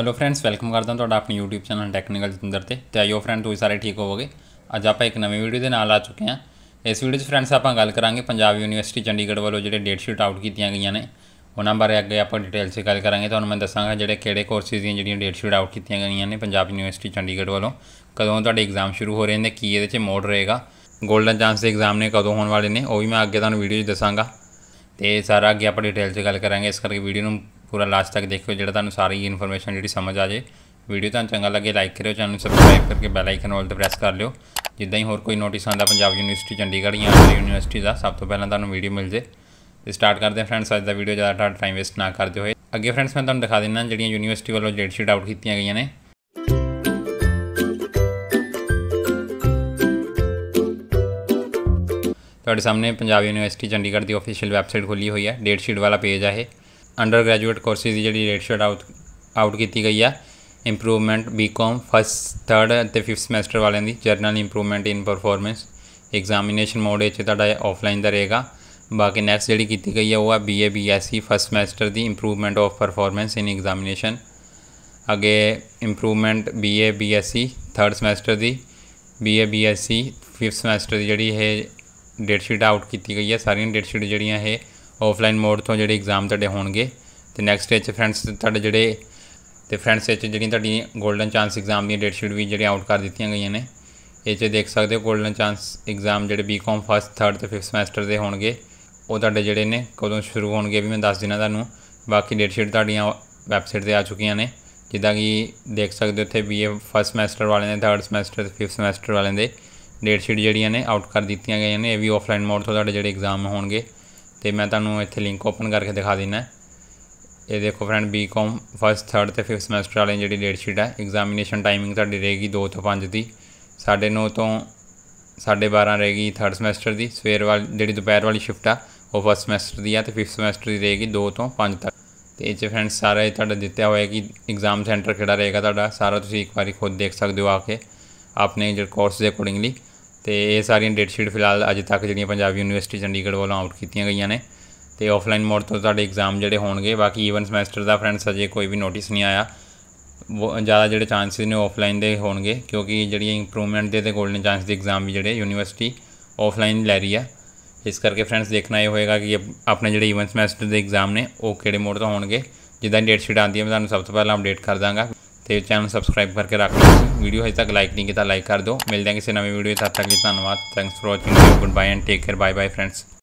hello friends welcome ਕਰਦਾ ਹਾਂ ਤੁਹਾਡਾ ਆਪਣੀ YouTube ਚੈਨਲ ਟੈਕਨੀਕਲ ਜਿੰਦਰ ਤੇ ਤੇ ਆਇਓ ਫਰੈਂਡ ਤੁਸੀਂ ਸਾਰੇ ਠੀਕ ਹੋਵੋਗੇ ਅੱਜ ਆਪਾਂ ਇੱਕ ਨਵੀਂ ਵੀਡੀਓ ਦੇ ਨਾਲ ਆ ਚੁੱਕੇ ਹਾਂ ਇਸ ਵੀਡੀਓ 'ਚ ਫਰੈਂਡਸ ਆਪਾਂ ਗੱਲ ਕਰਾਂਗੇ ਪੰਜਾਬ ਯੂਨੀਵਰਸਿਟੀ ਚੰਡੀਗੜ੍ਹ ਵੱਲੋਂ ਜਿਹੜੇ ਡੇਟ ਸ਼ੀਟ ਆਊਟ ਕੀਤੀਆਂ ਗਈਆਂ ਨੇ ਉਹਨਾਂ ਬਾਰੇ ਅੱਗੇ ਆਪਾਂ ਡਿਟੇਲ 'ਚ ਗੱਲ ਕਰਾਂਗੇ ਤੁਹਾਨੂੰ ਮੈਂ ਦੱਸਾਂਗਾ ਜਿਹੜੇ ਕਿਹੜੇ ਕੋਰਸਿਸ ਦੀਆਂ ਜਿਹੜੀਆਂ ਡੇਟ ਸ਼ੀਟ ਆਊਟ ਕੀਤੀਆਂ ਗਈਆਂ ਨੇ ਪੰਜਾਬ ਯੂਨੀਵਰਸਿਟੀ ਚੰਡੀਗੜ੍ਹ ਵੱਲੋਂ ਕਦੋਂ ਤੁਹਾਡੇ ਐਗਜ਼ਾਮ ਸ਼ੁਰੂ ਹੋ ਰਹੇ ਨੇ ਕੀ ਇਹਦੇ 'ਚ ਮੋਡ ਰਹੇਗਾ 골ਡਨ ਚਾਂਸ ਦੇ ਐਗਜ਼ਾਮ ਨੇ ਕਦੋਂ ਹੋਣ ਵਾਲੇ ਨੇ ਉਹ ਵੀ ਮੈਂ ਅੱਗੇ ਤੁਹਾਨੂੰ ਵੀਡੀਓ 'ਚ ਦੱਸਾਂਗਾ ਤੇ ਸਾਰਾ ਅੱਗੇ ਆਪਾਂ ਡਿਟੇਲ 'ਚ ਗੱਲ ਕਰਾਂਗੇ ਇਸ ਕਰਕੇ ਵੀਡੀਓ ਨੂੰ ਪੂਰਾ ਲਾਸਟ ਤੱਕ ਦੇਖਿਓ ਜਿਹੜਾ ਤੁਹਾਨੂੰ ਸਾਰੀ ਇਨਫੋਰਮੇਸ਼ਨ ਜਿਹੜੀ ਸਮਝ ਆ ਜੇ ਵੀਡੀਓ ਤੁਹਾਨੂੰ ਚੰਗਾ ਲੱਗੇ ਲਾਈਕ ਕਰਿਓ ਚੈਨਲ ਨੂੰ ਸਬਸਕ੍ਰਾਈਬ ਕਰਕੇ ਬੈਲ ਆਈਕਨ ਆਲ ਤੇ ਪ੍ਰੈਸ ਕਰ ਲਿਓ ਜਿੱਦਾਂ ਹੀ ਹੋਰ ਕੋਈ ਨੋਟਿਸ ਆਉਂਦਾ ਪੰਜਾਬ ਯੂਨੀਵਰਸਿਟੀ ਚੰਡੀਗੜ੍ਹ ਜਾਂ ਅੰਦਰ ਯੂਨੀਵਰਸਿਟੀ ਦਾ ਸਭ ਤੋਂ ਪਹਿਲਾਂ ਤੁਹਾਨੂੰ ਵੀਡੀਓ ਮਿਲ ਜੇ ਤੇ ਸਟਾਰਟ ਕਰਦੇ ਹਾਂ ਫਰੈਂਡਸ ਅੱਜ ਦਾ ਵੀਡੀਓ ਜ਼ਿਆਦਾ ਤੁਹਾਡਾ ਟਾਈਮ ਵੇਸਟ ਨਾ ਕਰਦੇ ਹੋਏ ਅੱਗੇ ਫਰੈਂਡਸ ਮੈਂ ਤੁਹਾਨੂੰ ਦਿਖਾ ਦਿੰਨਾ ਜਿਹੜੀਆਂ ਯੂਨੀਵਰਸਿਟੀ ਵੱਲੋਂ ਡੇਟ ਸ਼ੀਟ ਆਊਟ ਕੀਤੀਆਂ ਗਈਆਂ ਨੇ ਤੁਹਾਡੇ ਸਾਹਮਣੇ ਪੰਜਾਬ ਯੂਨੀਵਰਸਿਟੀ ਚੰਡੀਗੜ੍ਹ ਦੀ ਅਫੀਸ਼ੀਅਲ ਵੈਬਸਾਈਟ ਖੁੱਲੀ ਹੋਈ ਹੈ ਡੇਟ ਸ਼ੀਟ ਵਾਲਾ ਪੇਜ ਆ ਇਹ ਅੰਡਰ ਗ੍ਰੈਜੂਏਟ ਕੋਰਸਿਸ ਦੀ ਜਿਹੜੀ ਰੇਟ ਸ਼ੀਟ ਆਊਟ ਆਊਟ ਕੀਤੀ ਗਈ ਆ ਇੰਪਰੂਵਮੈਂਟ ਬੀਕਾਮ ਫਸਟ 3 ਅਤੇ 5th ਸਮੈਸਟਰ ਵਾਲਿਆਂ ਦੀ general improvement in performance examination mode ਵਿੱਚ ਤੁਹਾਡਾ ਆਫਲਾਈਨ ਦਾ ਰਹੇਗਾ ਬਾਕੀ ਨੈਕਸਟ ਜਿਹੜੀ ਕੀਤੀ ਗਈ ਆ ਉਹ ਆ ਬੀਏ ਬੀਐਸਸੀ ਫਸਟ ਸਮੈਸਟਰ ਦੀ improvement of performance in examination ਅਗੇ improvement BA BSc 3rd semester ਦੀ ਬੀਏ ਬੀਐਸਸੀ 5th ਸਮੈਸਟਰ ਦੀ ਜਿਹੜੀ ਇਹ ਡੇਟ ਸ਼ੀਟ ਆਊਟ ਕੀਤੀ ਗਈ ਆ ਸਾਰੀਆਂ ਡੇਟ ਸ਼ੀਟ ਜਿਹੜੀਆਂ ਇਹ ਆਫਲਾਈਨ ਮੋਡ ਤੋਂ ਜਿਹੜੇ ਐਗਜ਼ਾਮ ਤੁਹਾਡੇ ਹੋਣਗੇ ਤੇ ਨੈਕਸਟ ਵਿੱਚ ਫਰੈਂਡਸ ਤੁਹਾਡੇ ਜਿਹੜੇ ਤੇ ਫਰੈਂਡਸ ਵਿੱਚ ਜਿਹੜੀਆਂ ਤੁਹਾਡੀਆਂ 골ਡਨ ਚਾਂਸ ਐਗਜ਼ਾਮ ਦੀਆਂ ਡੇਟ ਸ਼ੀਟ ਵੀ ਜਿਹੜੇ ਆਊਟ ਕਰ ਦਿੱਤੀਆਂ ਗਈਆਂ ਨੇ ਇਹ 'ਚ ਦੇਖ ਸਕਦੇ ਹੋ 골ਡਨ ਚਾਂਸ ਐਗਜ਼ਾਮ ਜਿਹੜੇ ਬੀਕਾਮ ਫਸਟ 3rd ਤੇ 5th ਸਮੈਸਟਰ ਦੇ ਹੋਣਗੇ ਉਹ ਤੁਹਾਡੇ ਜਿਹੜੇ ਨੇ ਕਦੋਂ ਸ਼ੁਰੂ ਹੋਣਗੇ ਵੀ ਮੈਂ ਦੱਸ ਦਿਨਾ ਤੁਹਾਨੂੰ ਬਾਕੀ ਡੇਟ ਸ਼ੀਟ ਤੁਹਾਡੀਆਂ ਵੈਬਸਾਈਟ ਤੇ ਆ ਚੁੱਕੀਆਂ ਨੇ ਜਿੱਦਾਂ ਕਿ ਦੇਖ ਸਕਦੇ ਹੋ ਇੱਥੇ ਬੀਏ ਫਸਟ ਸਮੈਸਟਰ ਵਾਲਿਆਂ ਦੇ 3rd ਸਮੈਸਟਰ ਤੇ 5th ਸਮੈਸਟਰ ਵਾਲਿਆਂ ਦੇ ਡੇਟ ਸ਼ੀਟ ਜਿਹੜੀਆਂ ਨੇ ਆਊਟ ਕਰ ਦਿੱਤੀਆਂ ਗਈਆਂ ਨੇ ਇਹ ਵੀ ਆਫਲਾਈਨ ਮੋਡ ਤੋਂ ਤੁਹਾਡੇ ਜਿਹੜੇ ਐਗਜ਼ਾਮ ਹੋਣਗੇ ਤੇ ਮੈਂ ਤੁਹਾਨੂੰ ਇੱਥੇ ਲਿੰਕ ਓਪਨ ਕਰਕੇ ਦਿਖਾ ਦਿੰਨਾ ਇਹ ਦੇਖੋ ਫਰੈਂਡ ਬੀਕਾਮ ਫਸਟ 3rd ਤੇ 5th ਸਮੈਸਟਰ ਵਾਲੇ ਜਿਹੜੀ ਡੇਟ ਸ਼ੀਟ ਹੈ ਐਗਜ਼ਾਮੀਨੇਸ਼ਨ ਟਾਈਮਿੰਗ ਤੁਹਾਡੀ ਰਹੇਗੀ 2 ਤੋਂ 5 ਦੀ 9:30 ਤੋਂ 12:30 ਰਹੇਗੀ 3rd ਸਮੈਸਟਰ ਦੀ ਸਵੇਰ ਵਾਲੀ ਜਿਹੜੀ ਦੁਪਹਿਰ ਵਾਲੀ ਸ਼ਿਫਟ ਆ ਉਹ ਫਸਟ ਸਮੈਸਟਰ ਦੀ ਆ ਤੇ 5th ਸਮੈਸਟਰ ਦੀ ਰਹੇਗੀ 2 ਤੋਂ 5 ਤੱਕ ਤੇ ਇਹ ਚ ਫਰੈਂਡਸ ਸਾਰਾ ਇਹ ਤੁਹਾਡਾ ਦਿੱਤਾ ਹੋਇਆ ਕਿ ਐਗਜ਼ਾਮ ਸੈਂਟਰ ਕਿਹੜਾ ਰਹੇਗਾ ਤੁਹਾਡਾ ਸਾਰਾ ਤੁਸੀਂ ਇੱਕ ਵਾਰੀ ਖੁਦ ਦੇਖ ਸਕਦੇ ਹੋ ਆ ਕੇ ਆਪਣੇ ਜਿਹੜੇ ਕੋਰਸ ਦੇ ਅਕੋਰਡਿੰਗਲੀ ਤੇ ਇਹ ਸਾਰੀਆਂ ਡੇਟ ਸ਼ੀਟ ਫਿਲਹਾਲ ਅਜੇ ਤੱਕ ਜਿਹੜੀਆਂ ਪੰਜਾਬ ਯੂਨੀਵਰਸਿਟੀ ਚੰਡੀਗੜ੍ਹ ਵੱਲੋਂ ਆਊਟ ਕੀਤੀਆਂ ਗਈਆਂ ਨੇ ਤੇ ਆਫਲਾਈਨ ਮੋਡ ਤੋਂ ਤੁਹਾਡੇ ਐਗਜ਼ਾਮ ਜਿਹੜੇ ਹੋਣਗੇ ਬਾਕੀ ਈਵਨ ਸਮੈਸਟਰ ਦਾ ਫਰੈਂਡਸ ਅਜੇ ਕੋਈ ਵੀ ਨੋਟਿਸ ਨਹੀਂ ਆਇਆ ਜ਼ਿਆਦਾ ਜਿਹੜੇ ਚਾਂਸਸ ਨੇ ਆਫਲਾਈਨ ਦੇ ਹੋਣਗੇ ਕਿਉਂਕਿ ਜਿਹੜੀਆਂ ਇੰਪਰੂਵਮੈਂਟ ਦੇ ਤੇ ਗੋਲਡਨ ਚਾਂਸ ਦੇ ਐਗਜ਼ਾਮ ਵੀ ਜਿਹੜੇ ਯੂਨੀਵਰਸਿਟੀ ਆਫਲਾਈਨ ਲੈ ਰਹੀ ਆ ਇਸ ਕਰਕੇ ਫਰੈਂਡਸ ਦੇਖਣਾ ਇਹ ਹੋਏਗਾ ਕਿ ਆਪਣੇ ਜਿਹੜੇ ਈਵਨ ਸਮੈਸਟਰ ਦੇ ਐਗਜ਼ਾਮ ਨੇ ਉਹ ਕਿਹੜੇ ਮੋਡ ਤੋਂ ਹੋਣਗੇ ਜਿੱਦਾਂ ਡੇਟ ਸ਼ੀਟ ਆਉਂਦੀ ਹੈ ਮੈਂ ਤੁਹਾਨੂੰ ਸਭ ਤੋਂ ਪਹਿਲਾਂ ਅਪਡੇਟ ਕਰ ਦਾਂਗਾ ਤੇ ਚੈਨਲ ਸਬਸਕ੍ਰਾਈਬ ਕਰਕੇ ਰੱਖ ਲਓ ਵੀਡੀਓ ਹਜੇ ਤੱਕ ਲਾਈਕ ਨਹੀਂ ਕੀਤਾ ਲਾਈਕ ਕਰ ਦਿਓ ਮਿਲਦੇ ਹਾਂ ਕਿਸੇ ਨਵੀਂ ਵੀਡੀਓ ਤੱਕ ਤੱਕ ਲਈ ਧੰਨਵਾਦ thanks for watching good bye and take care bye bye friends